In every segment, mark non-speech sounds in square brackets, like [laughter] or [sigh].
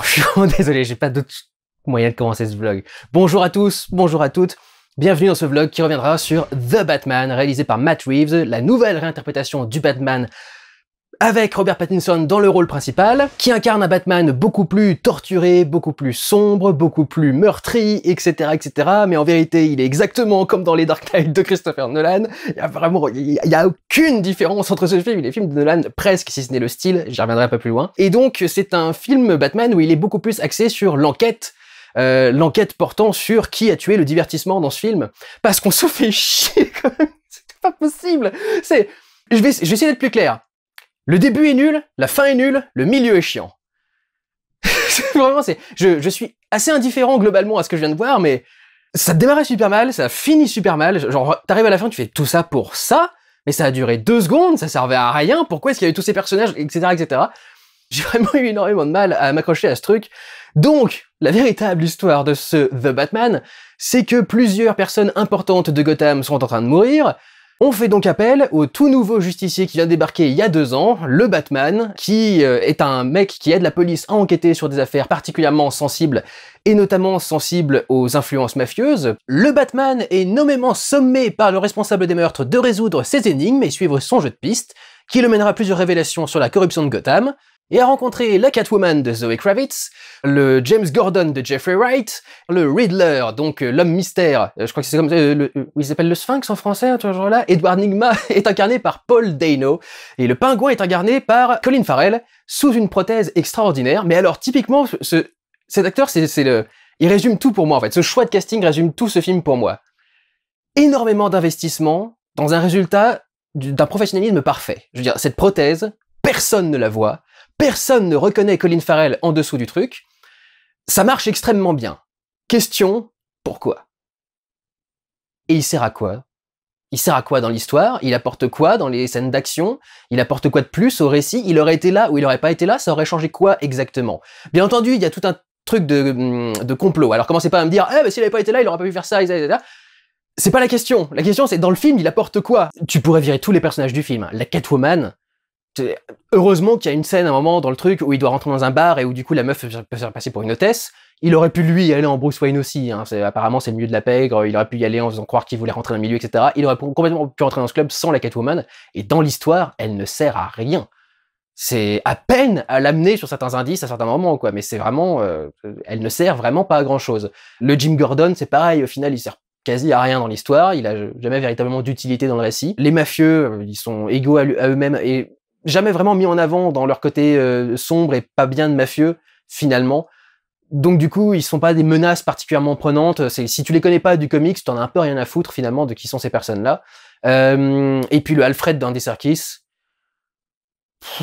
[laughs] désolé, j'ai pas d'autre moyen de commencer ce vlog. Bonjour à tous, bonjour à toutes. Bienvenue dans ce vlog qui reviendra sur The Batman, réalisé par Matt Reeves, la nouvelle réinterprétation du Batman avec Robert Pattinson dans le rôle principal, qui incarne un Batman beaucoup plus torturé, beaucoup plus sombre, beaucoup plus meurtri, etc., etc. Mais en vérité, il est exactement comme dans les Dark Knight de Christopher Nolan. Il y a vraiment, il y a aucune différence entre ce film et les films de Nolan, presque, si ce n'est le style. J'y reviendrai pas plus loin. Et donc, c'est un film Batman où il est beaucoup plus axé sur l'enquête, euh, l'enquête portant sur qui a tué le divertissement dans ce film. Parce qu'on [laughs] se fait chier, quand même. C'est pas possible. C'est, je vais, je vais essayer d'être plus clair. Le début est nul, la fin est nulle, le milieu est chiant. [laughs] Vraiment, c'est, je, je, suis assez indifférent globalement à ce que je viens de voir, mais ça démarrait super mal, ça finit super mal. Genre, t'arrives à la fin, tu fais tout ça pour ça, mais ça a duré deux secondes, ça servait à rien. Pourquoi est-ce qu'il y a eu tous ces personnages, etc., etc. [laughs] J'ai vraiment eu énormément de mal à m'accrocher à ce truc. Donc, la véritable histoire de ce The Batman, c'est que plusieurs personnes importantes de Gotham sont en train de mourir. On fait donc appel au tout nouveau justicier qui vient débarquer il y a deux ans, le Batman, qui euh, est un mec qui aide la police à enquêter sur des affaires particulièrement sensibles et notamment sensibles aux influences mafieuses, le Batman est nommément sommé par le responsable des meurtres de résoudre ses énigmes et suivre son jeu de piste, qui le mènera à plusieurs révélations sur la corruption de Gotham, et a rencontré la Catwoman de Zoe Kravitz, le James Gordon de Jeffrey Wright, le Riddler, donc euh, l'homme mystère, euh, je crois que c'est comme ça, euh, il s'appelle le Sphinx en français, ce hein, genre là, Edward Nigma [laughs] est incarné par Paul Dano, et le pingouin est incarné par Colin Farrell, sous une prothèse extraordinaire, mais alors typiquement, cet acteur, c'est le... Il résume tout pour moi en fait, ce choix de casting résume tout ce film pour moi. Énormément d'investissement dans un résultat d'un professionnalisme parfait. Je veux dire, cette prothèse, personne ne la voit, personne ne reconnaît Colin Farrell en dessous du truc, ça marche extrêmement bien. Question, pourquoi Et il sert à quoi Il sert à quoi dans l'histoire Il apporte quoi dans les scènes d'action Il apporte quoi de plus au récit Il aurait été là ou il aurait pas été là Ça aurait changé quoi exactement Bien entendu, il y a tout un truc hum, de, complot. Alors commencez pas à me dire, eh, mais s'il avait pas été là, il aurait pas pu faire ça, etc. C'est pas la question. La question, c'est dans le film, il apporte quoi Tu pourrais virer tous les personnages du film. La Catwoman, Heureusement qu'il y a une scène à un moment dans le truc où il doit rentrer dans un bar et où du coup la meuf peut se faire passer pour une hôtesse. Il aurait pu lui aller en Bruce Wayne aussi. Hein. apparemment c'est le milieu de la pègre. Il aurait pu y aller en faisant croire qu'il voulait rentrer dans le milieu, etc. Il aurait complètement pu rentrer dans ce club sans la Catwoman. Et dans l'histoire, elle ne sert à rien. C'est à peine à l'amener sur certains indices à certains moments, quoi. Mais c'est vraiment, euh, elle ne sert vraiment pas à grand chose. Le Jim Gordon, c'est pareil. Au final, il sert quasi à rien dans l'histoire, il a jamais véritablement d'utilité dans le récit. Les mafieux, euh, ils sont égaux à eux-mêmes et jamais vraiment mis en avant dans leur côté euh, sombre et pas bien de mafieux, finalement. Donc du coup, ils sont pas des menaces particulièrement prenantes. Si tu les connais pas du comics, t'en as un peu rien à foutre finalement de qui sont ces personnes-là. Euh, et puis le Alfred des Serkis. [laughs]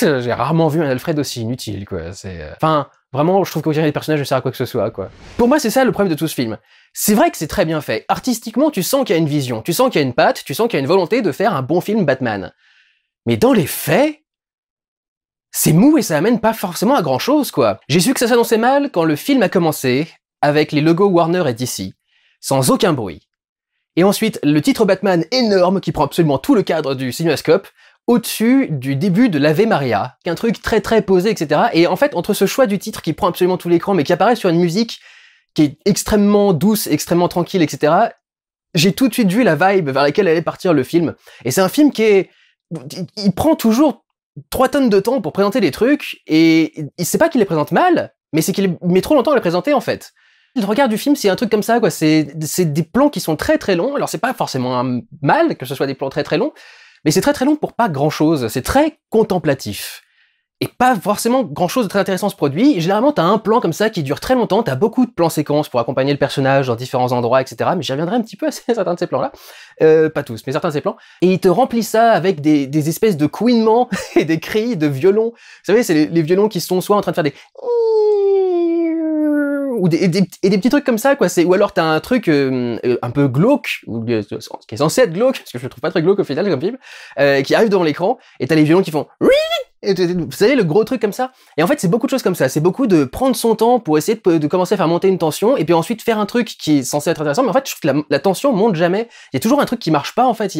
J'ai rarement vu un Alfred aussi inutile, quoi. C'est, euh, enfin, Vraiment, je trouve qu'aucun des personnages ne sert à quoi que ce soit, quoi. Pour moi, c'est ça le problème de tout ce film. C'est vrai que c'est très bien fait. Artistiquement, tu sens qu'il y a une vision, tu sens qu'il y a une patte, tu sens qu'il y a une volonté de faire un bon film Batman. Mais dans les faits, c'est mou et ça amène pas forcément à grand chose, quoi. J'ai su que ça s'annonçait mal quand le film a commencé, avec les logos Warner et DC, sans aucun bruit. Et ensuite, le titre Batman énorme qui prend absolument tout le cadre du cinémascope, au-dessus du début de l'Ave Maria, un truc très très posé, etc. Et en fait, entre ce choix du titre qui prend absolument tout l'écran, mais qui apparaît sur une musique qui est extrêmement douce, extrêmement tranquille, etc., j'ai tout de suite vu la vibe vers laquelle allait partir le film. Et c'est un film qui est... Il prend toujours trois tonnes de temps pour présenter des trucs, et c'est pas qu'il les présente mal, mais c'est qu'il met trop longtemps à les présenter, en fait. Le regard du film, c'est un truc comme ça, quoi. C'est des plans qui sont très très longs. Alors, c'est pas forcément un mal que ce soit des plans très très longs, mais c'est très très long pour pas grand-chose, c'est très contemplatif. Et pas forcément grand-chose de très intéressant ce produit. généralement, t'as un plan comme ça qui dure très longtemps, t'as beaucoup de plans séquences pour accompagner le personnage dans différents endroits, etc. Mais j'y reviendrai un petit peu à [laughs] certains de ces plans-là. Euh, pas tous, mais certains de ces plans. Et il te remplit ça avec des, espèces de couinements [laughs] et des cris de violons. Vous savez, c'est les, violons qui sont soit en train de faire des et des petits trucs comme ça, quoi. C'est, ou alors t'as un truc euh, euh, un peu glauque, ou, euh, qui est censé être glauque, parce que je le trouve pas très glauque au final comme film, qui arrive devant l'écran, et t'as les violons qui font et vous savez, le gros truc comme ça. Et en fait, c'est beaucoup de choses comme ça. C'est beaucoup de prendre son temps pour essayer de, commencer à faire monter une tension et puis ensuite faire un truc qui est censé être intéressant. Mais en fait, je trouve que la, tension monte jamais. Il y a toujours un truc qui marche pas, en fait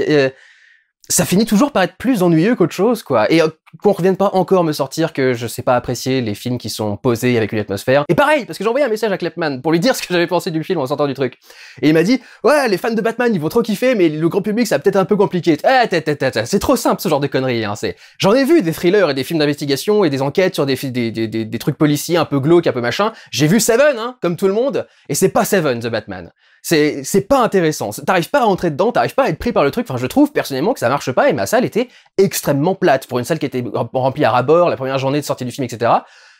ça finit toujours par être plus ennuyeux qu'autre chose, quoi. Et euh, qu'on revienne pas encore me sortir que je sais pas apprécier les films qui sont posés avec une atmosphère. Et pareil, parce que j'ai envoyé un message à Clapman pour lui dire ce que j'avais pensé du film en sortant du truc. Et il m'a dit, ouais, les fans de Batman, ils vont trop kiffer, mais le grand public, ça va peut-être un peu compliqué. Eh, c'est trop simple, ce genre de conneries, hein. C'est, j'en ai vu des thrillers et des films d'investigation et des enquêtes sur des, des, des, des trucs policiers un peu glauques, un peu machin. J'ai vu Seven, hein, comme tout le monde. Et c'est pas Seven, The Batman. C'est pas intéressant. T'arrives pas à rentrer dedans, t'arrives pas à être pris par le truc. Enfin, je trouve personnellement que ça marche pas et ma salle était extrêmement plate pour une salle qui était remplie à ras-bord, la première journée de sortie du film, etc.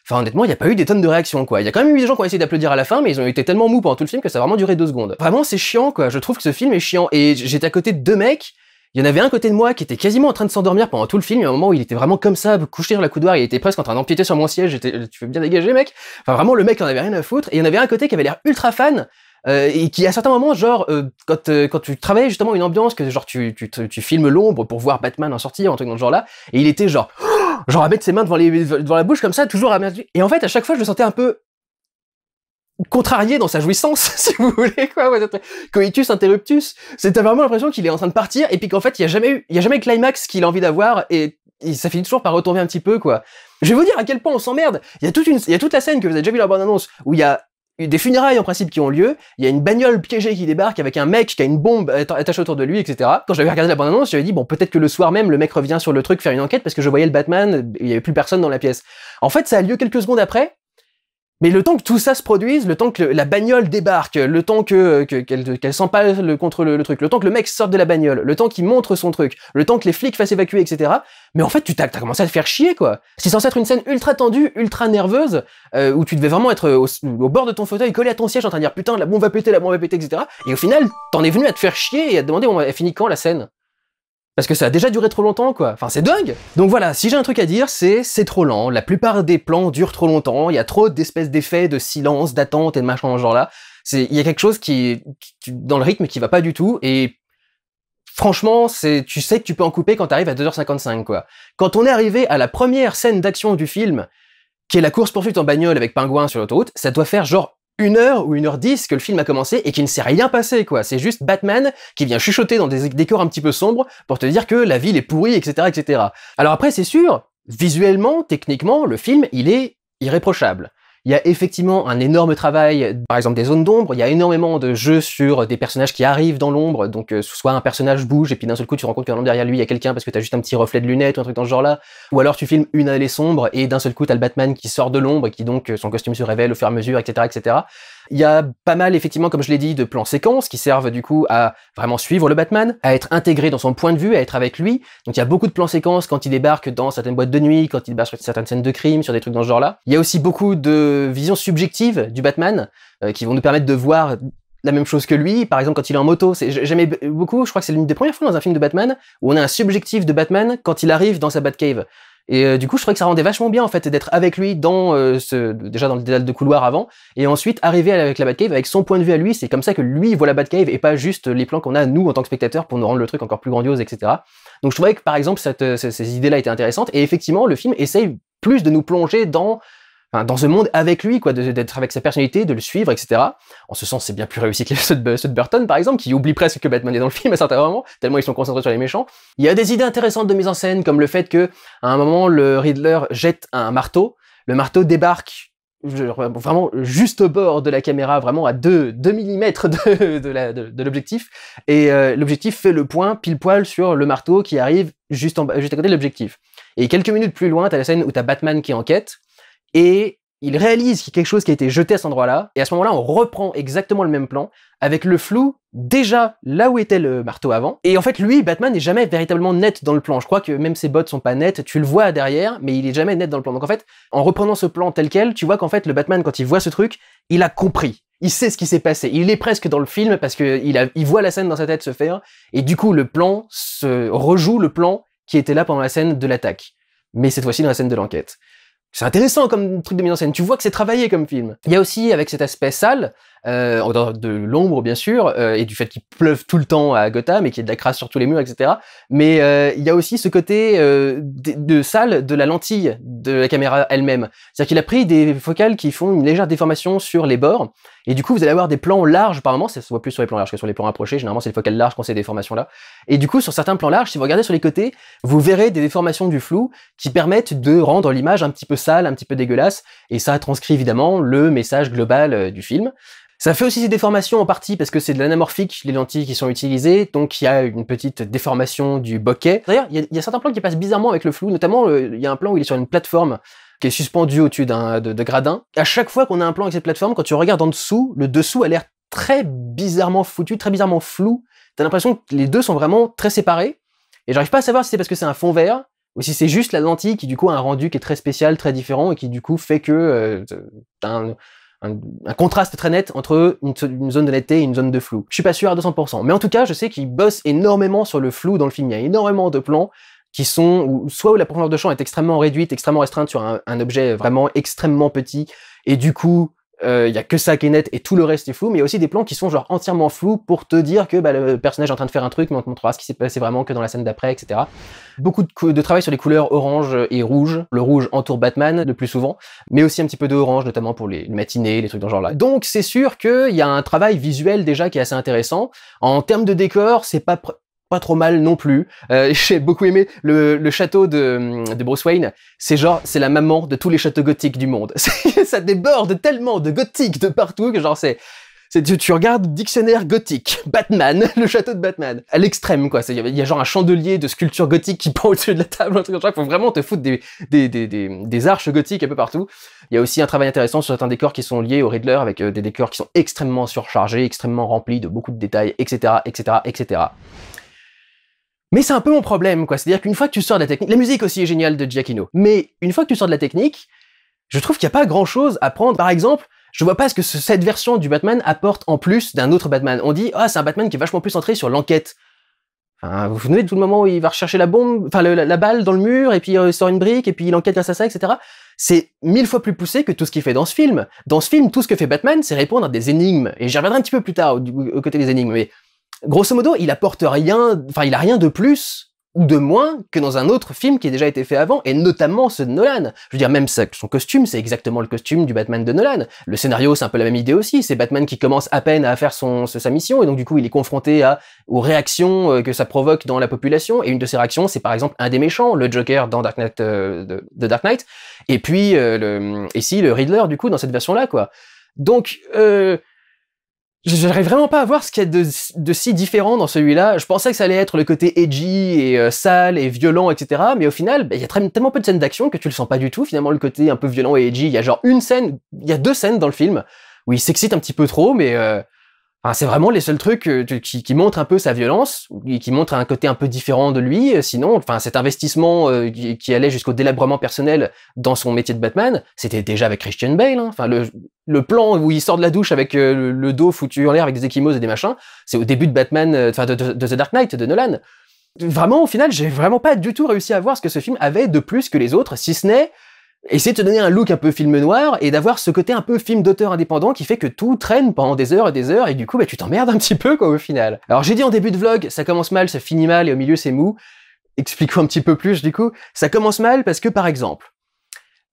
Enfin, honnêtement, il n'y a pas eu des tonnes de réactions, quoi. Il y a quand même eu des gens qui ont essayé d'applaudir à la fin, mais ils ont été tellement mous pendant tout le film que ça a vraiment duré deux secondes. Vraiment, c'est chiant, quoi. Je trouve que ce film est chiant. Et j'étais à côté de deux mecs il y en avait un côté de moi qui était quasiment en train de s'endormir pendant tout le film, il y a un moment où il était vraiment comme ça, couché sur la coudoir, il était presque en train d'empiéter sur mon siège, j'étais, tu veux bien dégager mec Enfin vraiment le mec en avait rien à foutre, et il y en avait un côté qui avait l'air ultra fan, euh, et qui à certains moments, genre euh, quand euh, quand tu travailles justement une ambiance que genre tu tu, filmes l'ombre pour voir Batman en sortir, en truc dans ce genre-là, et il était genre [gasps] genre à mettre ses mains devant les devant la bouche comme ça, toujours à mettre... et en fait à chaque fois je le sentais un peu contrarié dans sa jouissance, [laughs] si vous voulez, quoi. Coitus interruptus. C'était vraiment l'impression qu'il est en train de partir, et puis qu'en fait, il y a jamais eu, il y a jamais climax qu'il a envie d'avoir, et, ça finit toujours par retomber un petit peu, quoi. Je vais vous dire à quel point on s'emmerde. Il y a toute une, il y a toute la scène que vous avez déjà vu la bande annonce, où il y a des funérailles en principe qui ont lieu, il y a une bagnole piégée qui débarque avec un mec qui a une bombe attachée autour de lui, etc. Quand j'avais regardé la bande-annonce, j'avais dit, bon, peut-être que le soir même, le mec revient sur le truc faire une enquête parce que je voyais le Batman, il n'y avait plus personne dans la pièce. En fait, ça a lieu quelques secondes après, mais le temps que tout ça se produise, le temps que la bagnole débarque, le temps que qu'elle qu passe s'empale contre le, truc, le temps que le mec sorte de la bagnole, le temps qu'il montre son truc, le temps que les flics fassent évacuer, etc. Mais en fait, tu t'as commencé à te faire chier, quoi. C'est censé être une scène ultra tendue, ultra nerveuse, euh, où tu devais vraiment être euh, au, bord de ton fauteuil, collé à ton siège, en train de dire putain, la bombe va péter, la bombe va péter, etc. Et au final, t'en es venu à te faire chier et à te demander, Bon, elle finit quand la scène parce que ça a déjà duré trop longtemps, quoi. Enfin, c'est dingue Donc voilà, si j'ai un truc à dire, c'est c'est trop lent. La plupart des plans durent trop longtemps. Il y a trop d'espèces d'effets de silence, d'attente et de machin dans genre-là. Il y a quelque chose qui, dans le rythme qui va pas du tout. Et franchement, c'est, tu sais que tu peux en couper quand arrives à 2h55, quoi. Quand on est arrivé à la première scène d'action du film, qui est la course poursuite en bagnole avec Pingouin sur l'autoroute, ça doit faire genre une heure ou une heure dix que le film a commencé et qu'il ne s'est rien passé, quoi. C'est juste Batman qui vient chuchoter dans des décors un petit peu sombres pour te dire que la ville est pourrie, etc., etc. Alors après, c'est sûr, visuellement, techniquement, le film, il est irréprochable. Il y a effectivement un énorme travail, par exemple des zones d'ombre, il y a énormément de jeux sur des personnages qui arrivent dans l'ombre, donc euh, soit un personnage bouge et puis d'un seul coup tu rencontres rends derrière lui il y a quelqu'un parce que as juste un petit reflet de lunettes ou un truc dans ce genre-là, ou alors tu filmes une allée sombre et d'un seul coup t'as le Batman qui sort de l'ombre et qui donc euh, son costume se révèle au fur et à mesure, etc. etc. Il y a pas mal, effectivement, comme je l'ai dit, de plans séquences qui servent du coup à vraiment suivre le Batman, à être intégré dans son point de vue, à être avec lui. Donc il y a beaucoup de plans séquences quand il débarque dans certaines boîtes de nuit, quand il débarque sur certaines scènes de crime, sur des trucs dans ce genre-là. Il y a aussi beaucoup de visions subjectives du Batman euh, qui vont nous permettre de voir la même chose que lui, par exemple quand il est en moto, c'est j'aimais beaucoup, je crois que c'est l'une des premières fois dans un film de Batman où on a un subjectif de Batman quand il arrive dans sa Batcave. Et euh, du coup, je trouvais que ça rendait vachement bien en fait d'être avec lui dans euh, ce déjà dans le dédale de couloir avant, et ensuite arriver avec la Batcave avec son point de vue à lui. C'est comme ça que lui voit la Batcave et pas juste les plans qu'on a nous en tant que spectateurs pour nous rendre le truc encore plus grandiose, etc. Donc je trouvais que par exemple ces, euh, ces idées-là étaient intéressantes. Et effectivement, le film essaye plus de nous plonger dans Enfin, dans ce monde avec lui, quoi, d'être avec sa personnalité, de le suivre, etc. En ce sens, c'est bien plus réussi que ceux de, de, Burton, par exemple, qui oublie presque que Batman est dans le film à certains moments, tellement ils sont concentrés sur les méchants. Il y a des idées intéressantes de mise en scène, comme le fait que, à un moment, le Riddler jette un marteau, le marteau débarque vraiment juste au bord de la caméra, vraiment à 2, 2 mm de, de l'objectif, et euh, l'objectif fait le point pile poil sur le marteau qui arrive juste, en, juste à côté de l'objectif. Et quelques minutes plus loin, t'as la scène où t'as Batman qui enquête, et il réalise qu'il y a quelque chose qui a été jeté à cet endroit-là, et à ce moment-là, on reprend exactement le même plan, avec le flou déjà là où était le marteau avant. Et en fait, lui, Batman, n'est jamais véritablement net dans le plan. Je crois que même ses bottes sont pas nettes, tu le vois derrière, mais il est jamais net dans le plan. Donc en fait, en reprenant ce plan tel quel, tu vois qu'en fait, le Batman, quand il voit ce truc, il a compris. Il sait ce qui s'est passé. Il est presque dans le film parce qu'il voit la scène dans sa tête se faire, et du coup, le plan se rejoue le plan qui était là pendant la scène de l'attaque. Mais cette fois-ci dans la scène de l'enquête. C'est intéressant comme truc de mise en scène. Tu vois que c'est travaillé comme film. Il y a aussi, avec cet aspect sale, euh, de l'ombre bien sûr, euh, et du fait qu'il pleuve tout le temps à Gotham mais qu'il y a de la crasse sur tous les murs, etc. Mais euh, il y a aussi ce côté euh, de, de, de la lentille de la caméra elle-même. C'est-à-dire qu'il a pris des focales qui font une légère déformation sur les bords, et du coup vous allez avoir des plans larges apparemment, ça se voit plus sur les plans larges que sur les plans rapprochés, généralement c'est les focales larges quand c'est des déformations-là. Et du coup sur certains plans larges, si vous regardez sur les côtés, vous verrez des déformations du flou qui permettent de rendre l'image un petit peu sale, un petit peu dégueulasse, et ça transcrit évidemment le message global du film. Ça fait aussi ces déformations en partie parce que c'est de l'anamorphique, les lentilles qui sont utilisées, donc il y a une petite déformation du bokeh. D'ailleurs, il y, a certains plans qui passent bizarrement avec le flou, notamment euh, il y a un plan où il est sur une plateforme qui est suspendue au-dessus d'un de, gradin. À chaque fois qu'on a un plan avec cette plateforme, quand tu regardes en dessous, le dessous a l'air très bizarrement foutu, très bizarrement flou. T'as l'impression que les deux sont vraiment très séparés, et j'arrive pas à savoir si c'est parce que c'est un fond vert, ou si c'est juste la lentille qui du coup a un rendu qui est très spécial, très différent et qui du coup fait que euh, t'as un, un, contraste très net entre une, zone de netteté et une zone de flou. Je suis pas sûr à 200%, mais en tout cas, je sais qu'il bosse énormément sur le flou dans le film. Il y a énormément de plans qui sont soit où la profondeur de champ est extrêmement réduite, extrêmement restreinte sur un objet vraiment extrêmement petit, et du coup, euh, il y a que ça qui est net et tout le reste est flou, mais il y a aussi des plans qui sont genre entièrement flous pour te dire que bah, le personnage est en train de faire un truc, mais on te montrera ce qui s'est passé vraiment que dans la scène d'après, etc. Beaucoup de, de, travail sur les couleurs orange et rouge. Le rouge entoure Batman le plus souvent, mais aussi un petit peu de orange, notamment pour les, matinées, les trucs dans ce genre-là. Donc c'est sûr qu'il y a un travail visuel déjà qui est assez intéressant. En termes de décor, c'est pas pas trop mal non plus. Euh, [laughs] j'ai beaucoup aimé le, château de, Bruce Wayne. C'est genre, c'est la maman de tous les châteaux gothiques du monde. [laughs] ça déborde tellement de gothique de partout que genre c'est... Tu, regardes dictionnaire gothique, Batman, [laughs] le château de Batman, à l'extrême quoi. Il y, a genre un chandelier de sculpture gothique qui pend au-dessus de la table, un truc Faut vraiment te foutre des, des, des, des, des arches gothiques un peu partout. Il y a aussi un travail intéressant sur certains décors qui sont liés au Riddler avec euh, des décors qui sont extrêmement surchargés, extrêmement remplis de beaucoup de détails, etc., etc., etc. Mais c'est un peu mon problème, quoi. C'est-à-dire qu'une fois que tu sors de la technique, la musique aussi est géniale de Giacchino. Mais une fois que tu sors de la technique, je trouve qu'il n'y a pas grand-chose à prendre. Par exemple, je vois pas ce que cette version du Batman apporte en plus d'un autre Batman. On dit, ah, c'est un Batman qui est vachement plus centré sur l'enquête. vous venez souvenez de tout le moment où il va rechercher la bombe, enfin la, balle dans le mur, et puis euh, il sort une brique, et puis il enquête grâce ça, etc. C'est mille fois plus poussé que tout ce qu'il fait dans ce film. Dans ce film, tout ce que fait Batman, c'est répondre à des énigmes. Et j'y reviendrai un petit peu plus tard au, côté des énigmes, mais grosso modo, il apporte rien, enfin, il a rien de plus ou de moins que dans un autre film qui a déjà été fait avant, et notamment ce de Nolan. Je veux dire, même son costume, c'est exactement le costume du Batman de Nolan. Le scénario, c'est un peu la même idée aussi. C'est Batman qui commence à peine à faire sa mission, et donc du coup, il est confronté à, aux réactions euh, que ça provoque dans la population, et une de ces réactions, c'est par exemple un des méchants, le Joker dans Dark Knight, euh, de, Dark Knight, et puis, euh, le, le Riddler, du coup, dans cette version-là, quoi. Donc, euh, J'arrive vraiment pas à voir ce qu'il y a de, si différent dans celui-là. Je pensais que ça allait être le côté edgy et euh, sale et violent, etc. Mais au final, bah, il y a tellement peu de scènes d'action que tu le sens pas du tout. Finalement, le côté un peu violent et edgy, il y a genre une scène, il y a deux scènes dans le film où il s'excite un petit peu trop, mais euh, c'est vraiment les seuls trucs euh, qui, montrent un peu sa violence, qui montrent un côté un peu différent de lui. Euh, sinon, enfin, cet investissement euh, qui, allait jusqu'au délabrement personnel dans son métier de Batman, c'était déjà avec Christian Bale. Hein. Enfin, le, plan où il sort de la douche avec le, dos foutu en l'air avec des échymoses et des machins, c'est au début de Batman, de, de, The Dark Knight de Nolan. Vraiment, au final, j'ai vraiment pas du tout réussi à voir ce que ce film avait de plus que les autres, si ce n'est essayer de te donner un look un peu film noir et d'avoir ce côté un peu film d'auteur indépendant qui fait que tout traîne pendant des heures et des heures et du coup bah, tu t'emmerdes un petit peu quoi au final. Alors j'ai dit en début de vlog, ça commence mal, ça finit mal et au milieu c'est mou. Explique-moi un petit peu plus du coup. Ça commence mal parce que par exemple,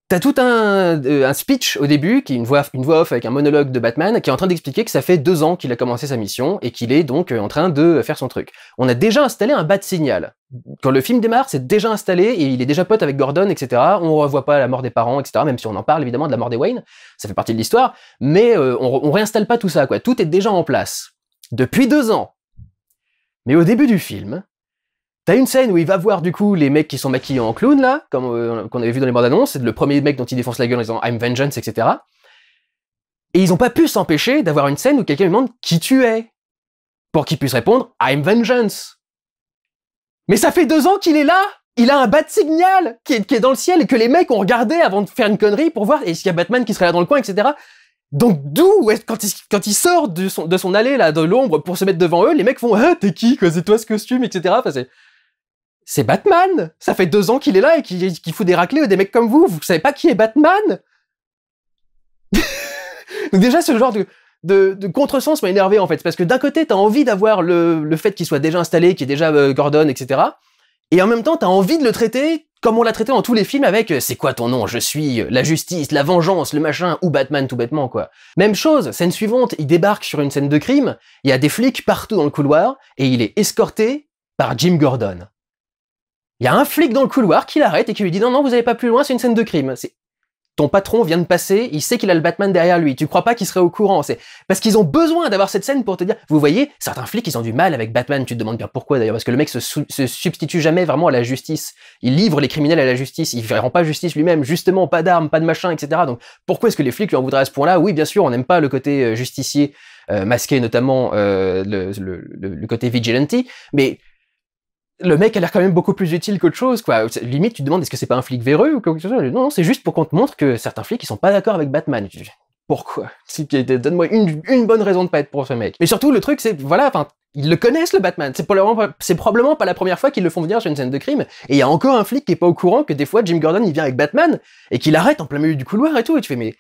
T'as tout euh, un, speech au début, qui est une voix, off avec un monologue de Batman, qui est en train d'expliquer que ça fait deux ans qu'il a commencé sa mission et qu'il est donc euh, en train de faire son truc. On a déjà installé un bat de signal. Quand le film démarre, c'est déjà installé et il est déjà pote avec Gordon, etc. On revoit pas la mort des parents, etc. Même si on en parle évidemment de la mort des Wayne, ça fait partie de l'histoire, mais euh, on, on réinstalle pas tout ça, quoi. Tout est déjà en place. Depuis deux ans. Mais au début du film, T'as une scène où il va voir du coup les mecs qui sont maquillés en clown là, comme euh, qu'on avait vu dans les bandes annonces, c'est le premier mec dont il défonce la gueule en disant I'm vengeance, etc. Et ils n'ont pas pu s'empêcher d'avoir une scène où quelqu'un lui demande qui tu es, pour qu'il puisse répondre I'm vengeance. Mais ça fait deux ans qu'il est là, il a un bat signal qui est, qui est, dans le ciel et que les mecs ont regardé avant de faire une connerie pour voir est-ce qu'il y a Batman qui serait là dans le coin, etc. Donc d'où quand il, quand il sort de son, de son allée là de l'ombre pour se mettre devant eux, les mecs font ah t'es qui, c'est toi ce costume, etc. Enfin, c'est c'est Batman Ça fait deux ans qu'il est là et qu'il fout des raclés ou des mecs comme vous. Vous savez pas qui est Batman [laughs] Donc déjà, ce genre de, contresens m'a énervé en fait. Parce que d'un côté, t'as envie d'avoir le, fait qu'il soit déjà installé, qu'il est déjà euh, Gordon, etc. Et en même temps, t'as envie de le traiter comme on l'a traité dans tous les films avec euh, c'est quoi ton nom Je suis euh, la justice, la vengeance, le machin, ou Batman tout bêtement quoi. Même chose, scène suivante, il débarque sur une scène de crime, il y a des flics partout dans le couloir et il est escorté par Jim Gordon. Il y a un flic dans le couloir qui l'arrête et qui lui dit non, non, vous n'allez pas plus loin, c'est une scène de crime. C'est ton patron vient de passer, il sait qu'il a le Batman derrière lui. Tu crois pas qu'il serait au courant C'est parce qu'ils ont besoin d'avoir cette scène pour te dire. Vous voyez, certains flics, ils ont du mal avec Batman. Tu te demandes bien pourquoi d'ailleurs, parce que le mec se, se, substitue jamais vraiment à la justice. Il livre les criminels à la justice. Il ne rend pas justice lui-même. Justement, pas d'armes, pas de machin, etc. Donc pourquoi est-ce que les flics lui en voudraient à ce point-là Oui, bien sûr, on n'aime pas le côté euh, justicier. Euh, masqué notamment euh, le, le, côté vigilante, mais le mec a l'air quand même beaucoup plus utile qu'autre chose, quoi. Limite, tu te demandes est-ce que c'est pas un flic véreux ou quelque chose. Non, non, c'est juste pour qu'on te montre que certains flics ils sont pas d'accord avec Batman. Pourquoi [laughs] Donne-moi une, bonne raison de pas être pour ce mec. Mais surtout, le truc, c'est voilà, enfin, ils le connaissent le Batman. C'est probablement, probablement pas la première fois qu'ils le font venir sur une scène de crime. Et il y a encore un flic qui est pas au courant que des fois Jim Gordon il vient avec Batman et qu'il arrête en plein milieu du couloir et tout. Et tu fais mais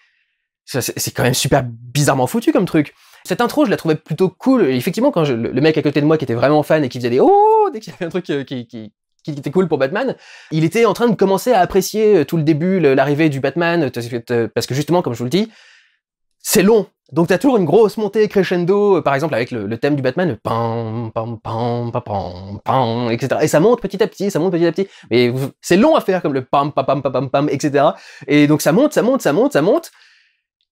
c'est quand même super bizarrement foutu comme truc. Cette intro, je la trouvais plutôt cool. effectivement, quand le mec à côté de moi qui était vraiment fan et qui faisait des oh dès qu'il y avait un truc euh, qui, était cool pour Batman, il était en train de commencer à apprécier euh, tout le début, l'arrivée du Batman, parce que justement, comme je vous le dis, c'est long. Donc t'as toujours une grosse montée crescendo, euh, par exemple avec le, thème du Batman, le pam, pam, pam, pam, pam, etc. Et ça monte petit à petit, ça monte petit à petit. Mais c'est long à faire comme le pam, pam, pam, pam, pam, etc. Et donc ça monte, ça monte, ça monte, ça monte.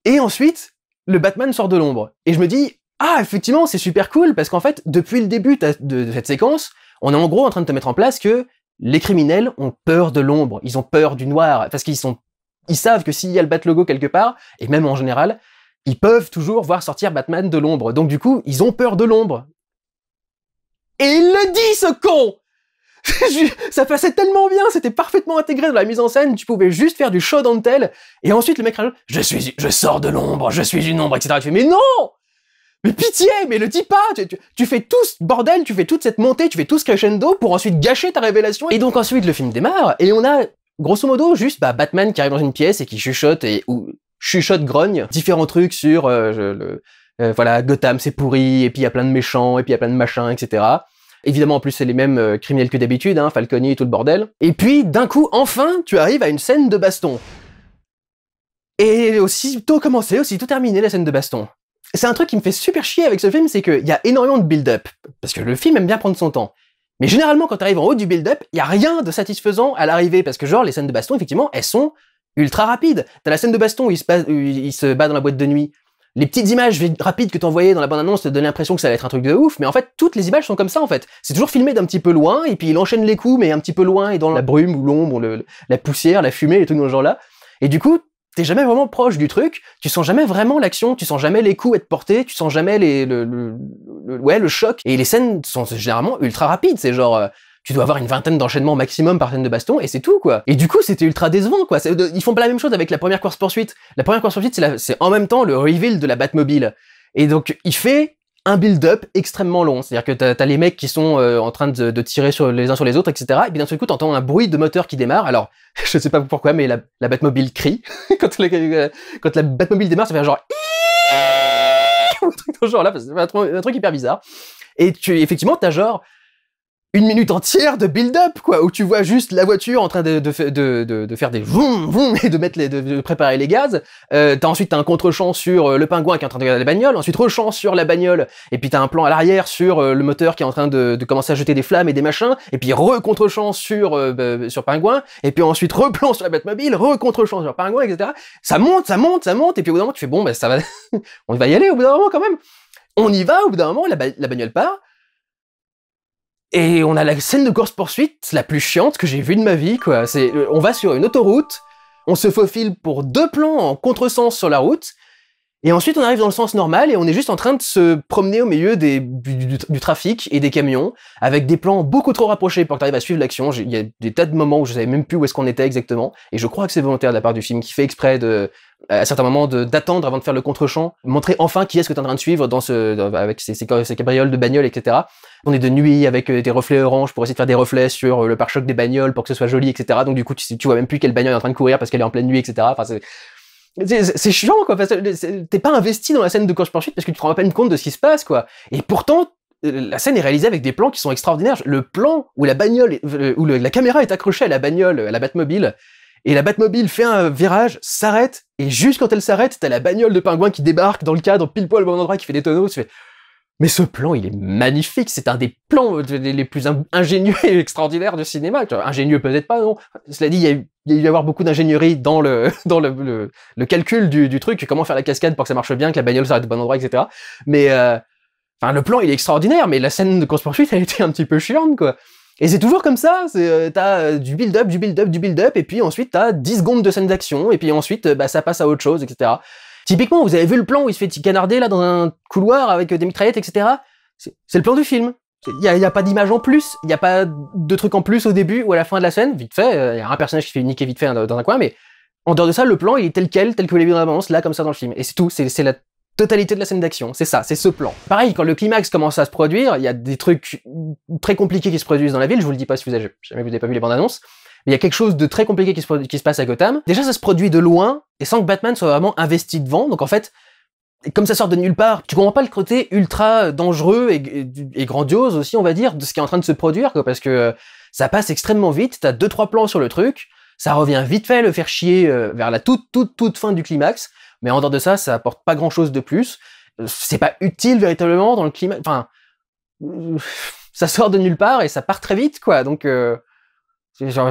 Et ensuite, le Batman sort de l'ombre. Et je me dis, ah, effectivement, c'est super cool, parce qu'en fait, depuis le début de cette séquence, on est en gros en train de te mettre en place que les criminels ont peur de l'ombre, ils ont peur du noir, parce qu'ils sont, ils savent que s'il y a le Bat-logo quelque part, et même en général, ils peuvent toujours voir sortir Batman de l'ombre. Donc du coup, ils ont peur de l'ombre. Et il le dit, ce con [laughs] ça passait tellement bien, c'était parfaitement intégré dans la mise en scène, tu pouvais juste faire du show dans tel, et ensuite le mec Je suis, je sors de l'ombre, je suis une ombre, etc. » Tu fais « Mais non Mais pitié, mais le dis pas tu, fais tout ce bordel, tu fais toute cette montée, tu fais tout ce crescendo pour ensuite gâcher ta révélation. » Et donc ensuite le film démarre, et on a, grosso modo, juste bah, Batman qui arrive dans une pièce et qui chuchote, et, ou chuchote, grogne, différents trucs sur... Euh, euh, voilà, Gotham c'est pourri, et puis il y a plein de méchants, et puis il y a plein de machins, etc. Évidemment, en plus, c'est les mêmes euh, criminels que d'habitude, hein, Falconi et tout le bordel. Et puis, d'un coup, enfin, tu arrives à une scène de baston. Et aussitôt commencé, aussitôt terminé la scène de baston. C'est un truc qui me fait super chier avec ce film, c'est qu'il y a énormément de build-up. Parce que le film aime bien prendre son temps. Mais généralement, quand arrives en haut du build-up, il y a rien de satisfaisant à l'arrivée, parce que genre, les scènes de baston, effectivement, elles sont ultra rapides. T'as la scène de baston où il se bat dans la boîte de nuit les petites images rapides que t'envoyais dans la bande-annonce te donnent l'impression que ça allait être un truc de ouf, mais en fait, toutes les images sont comme ça, en fait. C'est toujours filmé d'un petit peu loin, et puis il enchaîne les coups, mais un petit peu loin, et dans la brume ou l'ombre, la poussière, la fumée, et tout dans ce genre-là. Et du coup, t'es jamais vraiment proche du truc, tu sens jamais vraiment l'action, tu sens jamais les coups être portés, tu sens jamais les, le, le, ouais, le choc. Et les scènes sont généralement ultra rapides, c'est genre... Euh, tu dois avoir une vingtaine d'enchaînements maximum par scène de baston, et c'est tout, quoi. Et du coup, c'était ultra décevant, quoi. Ils font pas la même chose avec la première course poursuite. La première course poursuite, c'est en même temps le reveal de la Batmobile. Et donc, il fait un build-up extrêmement long. C'est-à-dire que t'as as les mecs qui sont euh, en train de, de, tirer sur les uns sur les autres, etc. Et puis d'un seul coup, t'entends un bruit de moteur qui démarre. Alors, [laughs] je sais pas pourquoi, mais la, la Batmobile crie. [laughs] quand, la, euh, quand, la Batmobile démarre, ça fait un genre... [laughs] un truc genre là, truc hyper bizarre. Et tu, effectivement, t'as genre une minute entière de build-up, quoi, où tu vois juste la voiture en train de, de, de, de faire des vroom, vroom, [laughs] et de, mettre les, de, préparer les gaz. Euh, t'as ensuite un contre-champ sur euh, le pingouin qui est en train de regarder la bagnole, ensuite re-champ sur la bagnole, et puis t'as un plan à l'arrière sur euh, le moteur qui est en train de, commencer à jeter des flammes et des machins, et puis re-contre-champ sur, euh, bah, sur pingouin, et puis ensuite replan sur la mobile, re-contre-champ sur pingouin, etc. Ça monte, ça monte, ça monte, et puis au bout d'un moment tu fais bon, ben ça va, [laughs] on va y aller au bout d'un moment quand même. On y va, au bout d'un moment la bagnole part, et on a la scène de course-poursuite la plus chiante que j'ai vue de ma vie, quoi. C'est, euh, on va sur une autoroute, on se faufile pour deux plans en contresens sur la route, et ensuite, on arrive dans le sens normal et on est juste en train de se promener au milieu des, du, trafic et des camions avec des plans beaucoup trop rapprochés pour que tu arrives à suivre l'action. Il y a des tas de moments où je savais même plus où est-ce qu'on était exactement. Et je crois que c'est volontaire de la part du film qui fait exprès de, à certains moments, d'attendre avant de faire le contre-champ, montrer enfin qui est-ce que tu es en train de suivre dans ce, avec ces, cabrioles de bagnoles, etc. On est de nuit avec euh, des reflets orange pour essayer de faire des reflets sur euh, le pare-choc des bagnoles pour que ce soit joli, etc. Donc du coup, tu, tu vois même plus quelle bagnole est en train de courir parce qu'elle est en pleine nuit, etc. C'est chiant, quoi. T'es pas investi dans la scène de course poursuite parce que tu te rends pas peine compte de ce qui se passe, quoi. Et pourtant, euh, la scène est réalisée avec des plans qui sont extraordinaires. Le plan où la bagnole, euh, où la caméra est accrochée à la bagnole, à la Batmobile, et la Batmobile fait un virage, s'arrête, et juste quand elle s'arrête, t'as la bagnole de pingouin qui débarque dans le cadre, pile poil au bon endroit, qui fait des tonneaux, tu fais mais ce plan, il est magnifique. C'est un des plans euh, les plus ingénieux et extraordinaires du cinéma. Ingénieux peut-être pas, non. Cela dit, il y a eu, il y avoir beaucoup d'ingénierie dans le [laughs] dans le, calcul du, du, truc, comment faire la cascade pour que ça marche bien, que la bagnole s'arrête au bon endroit, etc. Mais euh, le plan, il est extraordinaire. Mais la scène de course poursuite, [laughs] elle était un petit peu chiante, quoi. Et c'est toujours comme ça, c'est, euh, t'as du build-up, du build-up, du build-up, et puis ensuite t'as 10 secondes de scène d'action, et puis ensuite bah, ça passe à autre chose, etc. Typiquement, vous avez vu le plan où il se fait canarder là dans un couloir avec euh, des mitraillettes, etc. C'est le plan du film. Il n'y a, pas d'image en plus, il n'y a pas de truc en plus au début ou à la fin de la scène, vite fait. Euh, il y a un personnage qui fait niquer vite fait hein, dans un coin, mais en dehors de ça, le plan, il est tel quel, tel que vous l'avez vu dans la là, comme ça dans le film. Et c'est tout, c'est la totalité de la scène d'action. C'est ça, c'est ce plan. Pareil, quand le climax commence à se produire, il y a des trucs très compliqués qui se produisent dans la ville. Je vous le dis pas si vous avez, jamais vous avez pas vu les bandes annonces il y a quelque chose de très compliqué qui se, passe à Gotham. Déjà, ça se produit de loin et sans que Batman soit vraiment investi devant. Donc en fait, comme ça sort de nulle part, tu comprends pas le côté ultra dangereux et, grandiose aussi, on va dire, de ce qui est en train de se produire, parce que euh, ça passe extrêmement vite, t'as deux trois plans sur le truc, ça revient vite fait le faire chier euh, vers la toute toute toute fin du climax, mais en dehors de ça, ça apporte pas grand chose de plus, euh, c'est pas utile véritablement dans le climat, enfin, ça sort de nulle part et ça part très vite, quoi, donc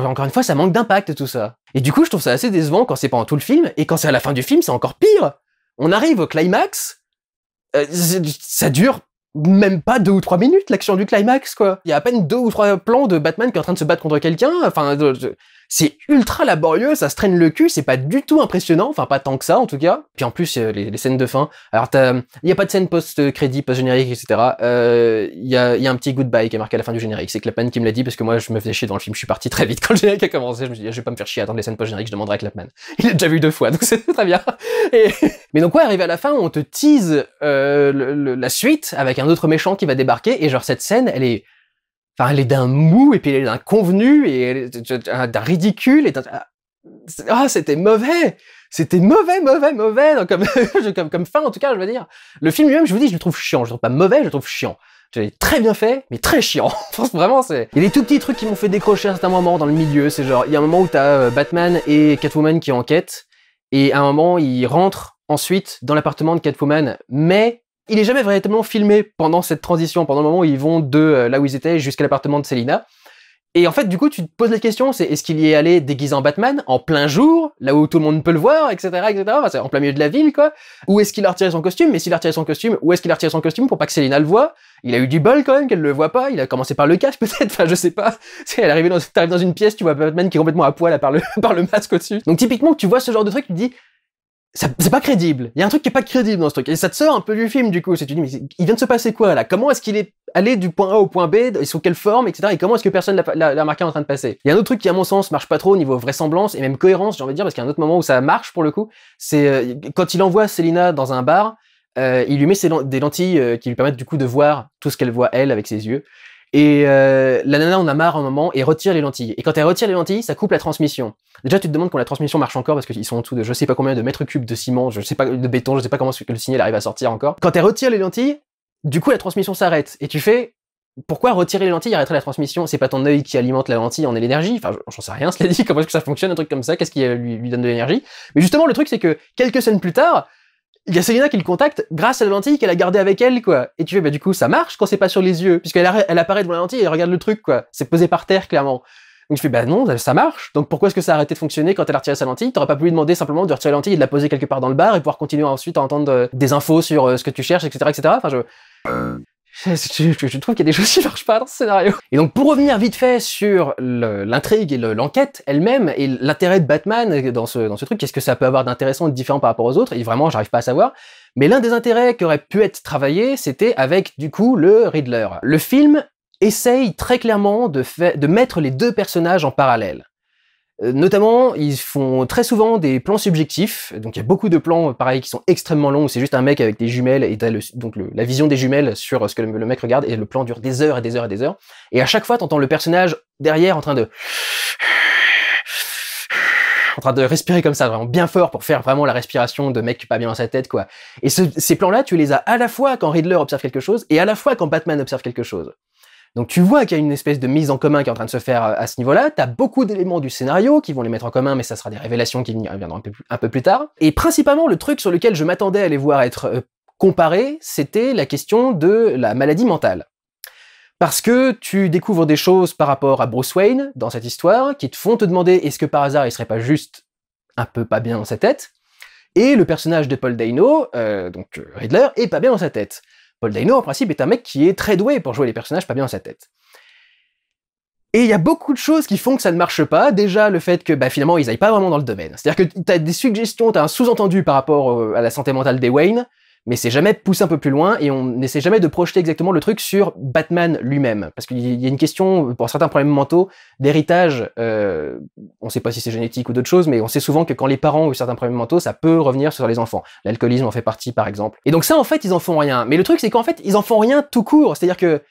encore une fois, ça manque d'impact tout ça. Et du coup, je trouve ça assez décevant quand c'est pendant tout le film, et quand c'est à la fin du film, c'est encore pire. On arrive au climax, euh, ça dure même pas deux ou trois minutes l'action du climax, quoi. Il y a à peine deux ou trois plans de Batman qui est en train de se battre contre quelqu'un. Enfin, c'est ultra laborieux, ça se traîne le cul, c'est pas du tout impressionnant, enfin pas tant que ça en tout cas. Puis en plus, euh, les, scènes de fin. Alors, il y a pas de scène post-crédit, post-générique, etc. Euh, il y, a, y, a, un petit goodbye qui est marqué à la fin du générique. C'est Clapman qui me l'a dit parce que moi, je me faisais chier dans le film. Je suis parti très vite [laughs] quand le générique a commencé. Je me suis ah, je vais pas me faire chier à attendre les scènes post-génériques, je demanderai à Clapman. [laughs] Il l'a déjà vu deux fois, donc [laughs] c'est très bien. Mais donc, quoi, arrivé à la fin, on te tease euh, la suite avec un autre méchant qui va débarquer. Et genre, cette scène, elle est Enfin, elle est d'un mou, et puis elle est d'un convenu, et d'un ridicule, et ah, ah, c'était mauvais C'était mauvais, mauvais, mauvais [laughs] comme, comme fin, en tout cas, je veux dire. Le film lui-même, je vous dis, je le trouve chiant. Je le trouve pas mauvais, je le trouve chiant. très bien fait, mais très chiant. [laughs] Vraiment, c'est... Il y a des tout petits trucs qui m'ont fait décrocher à certains moments dans le milieu. C'est genre, il y a un moment où t'as euh, Batman et Catwoman qui enquêtent, et à un moment, ils rentrent ensuite dans l'appartement de Catwoman, mais il est jamais véritablement filmé pendant cette transition, pendant le moment où ils vont de euh, là où ils étaient jusqu'à l'appartement de Selina. Et en fait, du coup, tu te poses la question, c'est est-ce qu'il y est allé déguisé en Batman, en plein jour, là où tout le monde peut le voir, etc., etc., c'est en plein milieu de la ville, quoi. Ou est-ce qu'il a retiré son costume Mais s'il a retiré son costume, où est-ce qu'il a retiré son costume pour pas que Selina le voit Il a eu du bol, quand même, qu'elle le voit pas. Il a commencé par le casque, [laughs] peut-être, enfin, je sais pas. C'est, elle arrive dans, dans une pièce, tu vois Batman qui est complètement à poil à [laughs] par le masque au-dessus. Donc, typiquement, tu vois ce genre de truc, tu te dis, c'est pas crédible. Il y a un truc qui est pas crédible dans ce truc. Et ça te sort un peu du film, du coup. C'est tu dis, mais il vient de se passer quoi, là? Comment est-ce qu'il est allé du point A au point B? Sous quelle forme, etc. Et comment est-ce que personne l'a remarqué en train de passer? Il y a un autre truc qui, à mon sens, marche pas trop au niveau vraisemblance et même cohérence, j'ai envie de dire, parce qu'il y a un autre moment où ça marche, pour le coup. C'est euh, quand il envoie Célina dans un bar, euh, il lui met des lentilles euh, qui lui permettent, du coup, de voir tout ce qu'elle voit, elle, avec ses yeux. Et euh, la nana en a marre un moment et retire les lentilles. Et quand elle retire les lentilles, ça coupe la transmission. Déjà, tu te demandes quand la transmission marche encore parce qu'ils sont en dessous de je sais pas combien de mètres cubes de ciment, je sais pas de béton, je sais pas comment le signal arrive à sortir encore. Quand elle retire les lentilles, du coup la transmission s'arrête et tu fais pourquoi retirer les lentilles arrêter la transmission C'est pas ton œil qui alimente la lentille en l'énergie. Enfin, j'en sais rien, [laughs] cela dit. Comment est-ce que ça fonctionne, un truc comme ça Qu'est-ce qui euh, lui, donne de l'énergie Mais justement, le truc, c'est que quelques semaines plus tard, il y a Selina qui le contacte grâce à la lentille qu'elle a gardée avec elle, quoi. Et tu fais, bah, du coup, ça marche quand c'est pas sur les yeux, puisqu'elle elle apparaît devant la lentille et elle regarde le truc, quoi. C'est posé par terre, clairement. Donc tu fais, bah non, ça marche. Donc pourquoi est-ce que ça a arrêté de fonctionner quand elle a retiré sa lentille T'aurais pas pu lui demander simplement de retirer la lentille de la poser quelque part dans le bar et pouvoir continuer ensuite à entendre euh, des infos sur euh, ce que tu cherches, etc., etc. Enfin, je... Je, [laughs] trouve qu'il y a des choses qui marchent pas dans ce scénario. Et donc pour revenir vite fait sur l'intrigue et l'enquête elle-même et l'intérêt de Batman dans ce, truc, qu'est-ce que ça peut avoir d'intéressant et de différent par rapport aux autres Et vraiment, j'arrive pas à savoir. Mais l'un des intérêts qui aurait pu être travaillé, c'était avec du coup le Riddler. Le film essaye très clairement de mettre les deux personnages en parallèle. Euh, notamment, ils font très souvent des plans subjectifs. Donc, il y a beaucoup de plans, euh, pareil, qui sont extrêmement longs. où C'est juste un mec avec des jumelles et donc la vision des jumelles sur euh, ce que le, mec regarde. Et le plan dure des heures et des heures et des heures. Et à chaque fois, t'entends le personnage derrière en train de en train de respirer comme ça, vraiment bien fort pour faire vraiment la respiration de mec pas bien dans sa tête, quoi. Et ces plans-là, tu les as à la fois quand Riddler observe quelque chose et à la fois quand Batman observe quelque chose. Donc tu vois qu'il y a une espèce de mise en commun qui est en train de se faire euh, à ce niveau-là. T'as beaucoup d'éléments du scénario qui vont les mettre en commun, mais ça sera des révélations qui viendront un peu, plus, tard. Et principalement, le truc sur lequel je m'attendais à les voir être euh, comparés, c'était la question de la maladie mentale. Parce que tu découvres des choses par rapport à Bruce Wayne dans cette histoire qui te font te demander est-ce que par hasard il serait pas juste un peu pas bien dans sa tête. Et le personnage de Paul Dano, euh, donc Riddler, est pas bien dans sa tête. Paul Dano, en principe, est un mec qui est très doué pour jouer les personnages pas bien dans sa tête. Et il y a beaucoup de choses qui font que ça ne marche pas. Déjà, le fait que bah, finalement, ils aillent pas vraiment dans le domaine. C'est-à-dire que tu as des suggestions, tu as un sous-entendu par rapport à la santé mentale des Wayne, mais c'est jamais poussé un peu plus loin et on n'essaie jamais de projeter exactement le truc sur Batman lui-même. Parce qu'il y a une question, pour certains problèmes mentaux, d'héritage. Euh, on ne sait pas si c'est génétique ou d'autres choses, mais on sait souvent que quand les parents ont certains problèmes mentaux, ça peut revenir sur les enfants. L'alcoolisme en fait partie, par exemple. Et donc ça, en fait, ils en font rien. Mais le truc, c'est qu'en fait, ils en font rien tout court. C'est-à-dire que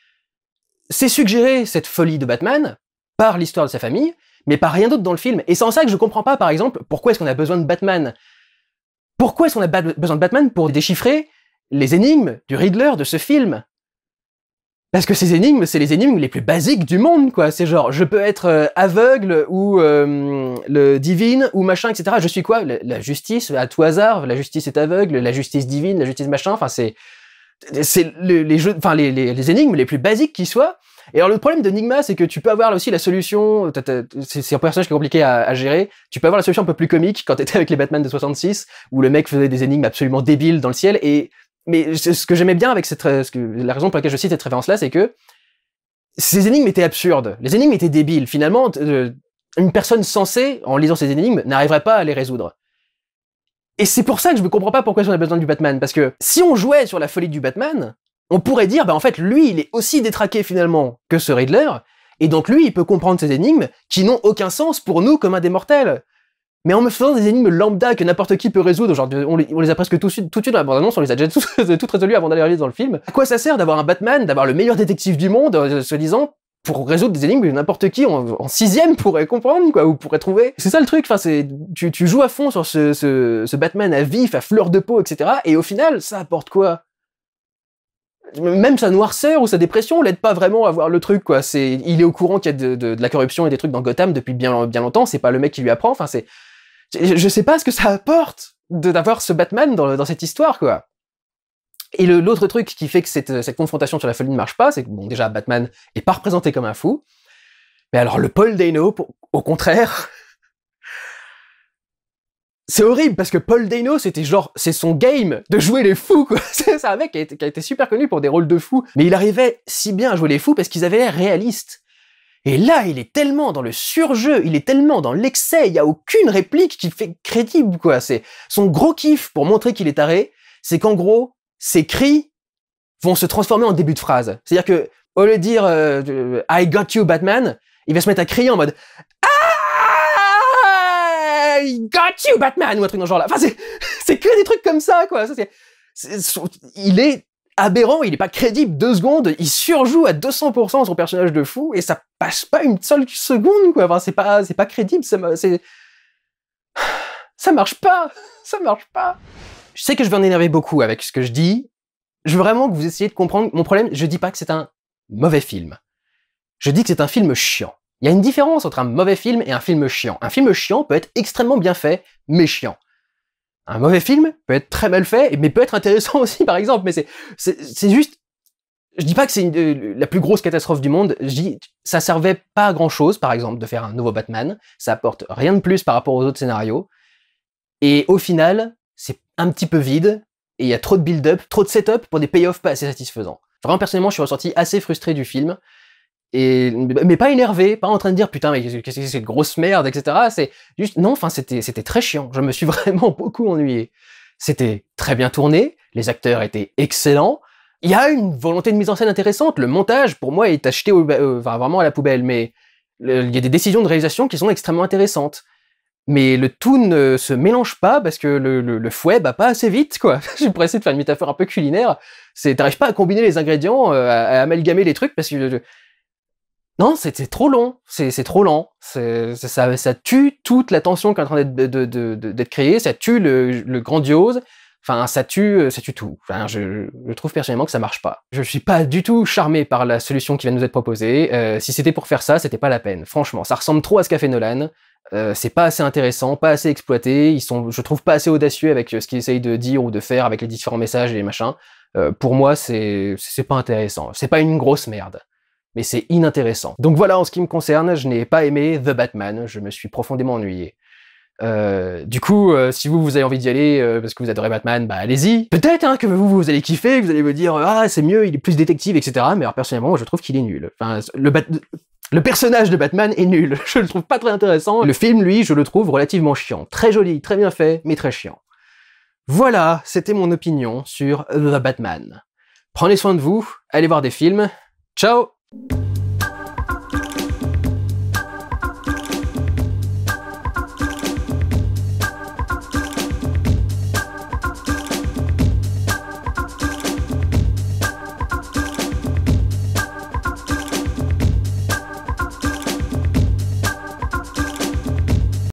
c'est suggéré, cette folie de Batman, par l'histoire de sa famille, mais par rien d'autre dans le film. Et c'est en ça que je comprends pas, par exemple, pourquoi est-ce qu'on a besoin de Batman pourquoi est-ce qu'on a besoin de Batman pour déchiffrer les énigmes du Riddler de ce film parce que ces énigmes, c'est les énigmes les plus basiques du monde, quoi. C'est genre, je peux être euh, aveugle ou euh, le divine ou machin, etc. Je suis quoi la, justice à tout hasard. La justice est aveugle, la justice divine, la justice machin. Enfin, c'est c'est les, énigmes les plus basiques qui soient. Et alors le problème d'Enigma, c'est que tu peux avoir aussi la solution, c'est un personnage qui est compliqué à, gérer, tu peux avoir la solution un peu plus comique quand t'étais avec les Batman de 66, où le mec faisait des énigmes absolument débiles dans le ciel, et mais ce que j'aimais bien avec cette, ce la raison pour laquelle je cite cette référence-là, c'est que ces énigmes étaient absurdes, les énigmes étaient débiles. Finalement, euh, une personne sensée, en lisant ces énigmes, n'arriverait pas à les résoudre. Et c'est pour ça que je ne comprends pas pourquoi on a besoin du Batman, parce que si on jouait sur la folie du Batman, on pourrait dire, bah en fait, lui, il est aussi détraqué finalement que ce Riddler, et donc lui, il peut comprendre ces énigmes qui n'ont aucun sens pour nous comme un des mortels. Mais en me faisant des énigmes lambda que n'importe qui peut résoudre, genre on les, a presque tout, tout de suite dans la on les a déjà [laughs] toutes tout résolues avant d'aller les dans le film. À quoi ça sert d'avoir un Batman, d'avoir le meilleur détective du monde, euh, soi se disant pour résoudre des énigmes que n'importe qui en, sixième pourrait comprendre, quoi, ou pourrait trouver. C'est ça le truc, enfin, c'est, tu, joues à fond sur ce, ce, ce Batman à vif, à fleur de peau, etc. Et au final, ça apporte quoi même sa noirceur ou sa dépression l'aide pas vraiment à voir le truc quoi. C'est il est au courant qu'il y a de, la corruption et des trucs dans Gotham depuis bien bien longtemps. C'est pas le mec qui lui apprend. Enfin c'est je sais pas ce que ça apporte d'avoir ce Batman dans, cette histoire quoi. Et l'autre truc qui fait que cette, confrontation sur la folie ne marche pas, c'est que bon déjà Batman est pas représenté comme un fou, mais alors le Paul Dano au contraire c'est horrible parce que Paul Dano, c'était genre, c'est son game de jouer les fous, quoi. [laughs] C'est un mec qui a, été, super connu pour des rôles de fous. Mais il arrivait si bien à jouer les fous parce qu'ils avaient l'air réalistes. Et là, il est tellement dans le surjeu, il est tellement dans l'excès, il n'y a aucune réplique qui fait crédible, quoi. C'est son gros kiff pour montrer qu'il est taré, c'est qu'en gros, ses cris vont se transformer en début de phrase. C'est-à-dire que, au lieu de dire euh, I got you Batman, il va se mettre à crier en mode got you, Batman, ou un truc dans ce genre-là. Enfin, c'est [laughs] que des trucs comme ça, quoi. Ça, c'est... il est aberrant, il est pas crédible. Deux secondes, il surjoue à 200% son personnage de fou, et ça passe pas une seule seconde, quoi. Enfin, c'est pas, c'est pas crédible, c'est... [sighs] Ça marche pas [laughs] Ça marche pas Je sais que je vais en énerver beaucoup avec ce que je dis. Je veux vraiment que vous essayiez de comprendre mon problème. Je dis pas que c'est un mauvais film. Je dis que c'est un film chiant. Il y a une différence entre un mauvais film et un film chiant. Un film chiant peut être extrêmement bien fait, mais chiant. Un mauvais film peut être très mal fait, mais peut être intéressant [laughs] aussi, par exemple. Mais c'est juste... Je dis pas que c'est euh, la plus grosse catastrophe du monde. Je dis, ça servait pas à grand chose, par exemple, de faire un nouveau Batman. Ça apporte rien de plus par rapport aux autres scénarios. Et au final, c'est un petit peu vide. Et il y a trop de build-up, trop de setup pour des payoffs pas assez satisfaisants. Vraiment, personnellement, je suis ressorti assez frustré du film mais pas énervé, pas en train de dire putain mais qu'est-ce que c'est cette grosse merde, etc. C'est juste non, enfin c'était c'était très chiant. Je me suis [laughs] vraiment beaucoup ennuyé. C'était très bien tourné, les acteurs étaient excellents. Il y a une volonté de mise en scène intéressante. Le montage pour moi est acheté euh, vraiment à la poubelle, mais il y a des décisions de réalisation qui sont extrêmement intéressantes. Mais le tout ne se mélange pas parce que le, le, fouet bat pas assez vite, quoi. [laughs] je suis essayer de faire une métaphore un peu culinaire. C'est, t'arrives pas à combiner les ingrédients, euh, à, à, amalgamer les trucs parce que non, c'est trop long. C'est trop lent. Ça, ça, tue toute la tension qui est en train d'être créée. Ça tue le, grandiose. Enfin, ça tue, euh, ça tue tout. Enfin, je, trouve personnellement que ça marche pas. Je suis pas du tout charmé par la solution qui va nous être proposée. Euh, si c'était pour faire ça, c'était pas la peine. Franchement, ça ressemble trop à ce qu'a fait Nolan. Euh, c'est pas assez intéressant, pas assez exploité. Ils sont, je trouve, pas assez audacieux avec ce qu'ils essayent de dire ou de faire avec les différents messages et les machins. pour moi, c'est pas intéressant. C'est pas une grosse merde mais c'est inintéressant. Donc voilà, en ce qui me concerne, je n'ai pas aimé The Batman, je me suis profondément ennuyé. Euh, du coup, euh, si vous, vous avez envie d'y aller euh, parce que vous adorez Batman, bah allez-y. Peut-être hein, que vous, vous allez kiffer, vous allez me dire « Ah, c'est mieux, il est plus détective, etc. » Mais alors, personnellement, je trouve qu'il est nul. Enfin, le, le personnage de Batman est nul. [laughs] je le trouve pas très intéressant. Le film, lui, je le trouve relativement chiant. Très joli, très bien fait, mais très chiant. Voilà, c'était mon opinion sur The Batman. Prenez soin de vous, allez voir des films. Ciao you